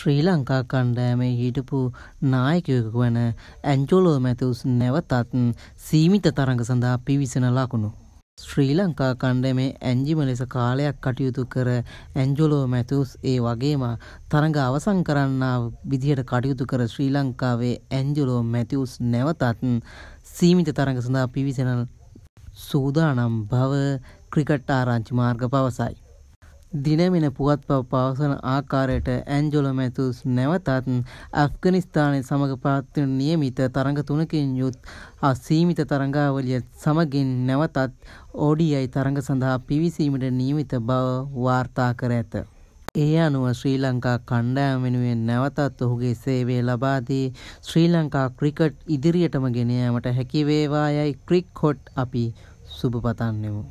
ශ්‍රී ලංකා කණ්ඩෑමේ හිටපු නායකයක වන ඇන්ජොලෝ මැතුස් නැවතත් සීමිත තරඟ සඳහා පිවිසෙන ලකුණු. ශ්‍රී ලංකා කණ්ඩමේ ඇන්ජිම ලෙස කාලයක් කටයුතු කර ඇන්ජොලෝ මැතුස් ඒ වගේම තරඟ අවසං කරන්න විදිහට කටයුතු කර ශ්‍රී ලංකාවේ ඇන්ජොලෝ මැතිවස් නැවතත් සීමිත තරඟ සඳහා පිවිසෙන සූදානම් බව ක්‍රිකට් ආරංචි මාර්ග පවසයි. දිනමින පුවත්පත් පවසන ආකාරයට ඇන්ජොල මැතුස් නැවතත් ඇෆ්ගනිස්ථානය සමඟ පාත්වන නියමිත තරඟ තුනකින් යුත් අසීමිත තරඟාවලිය සමගින් නැවතත් ඕඩියයි තරඟ සඳහා පිවිසීමට නියමිත බව වාර්තා කර ඇත. ඒ අනුව ශ්‍රී ලංකා කණ්ඩායම වෙනුවෙන් නැවතත් ඔහුගේ සේවය ලබා දී ශ්‍රී ලංකා ක්‍රිකට් ඉදිරියටම ගෙන යාමට හැකි වේවා යයි ක්‍රික්කොට් අපි සුබ පතන්නෙමු.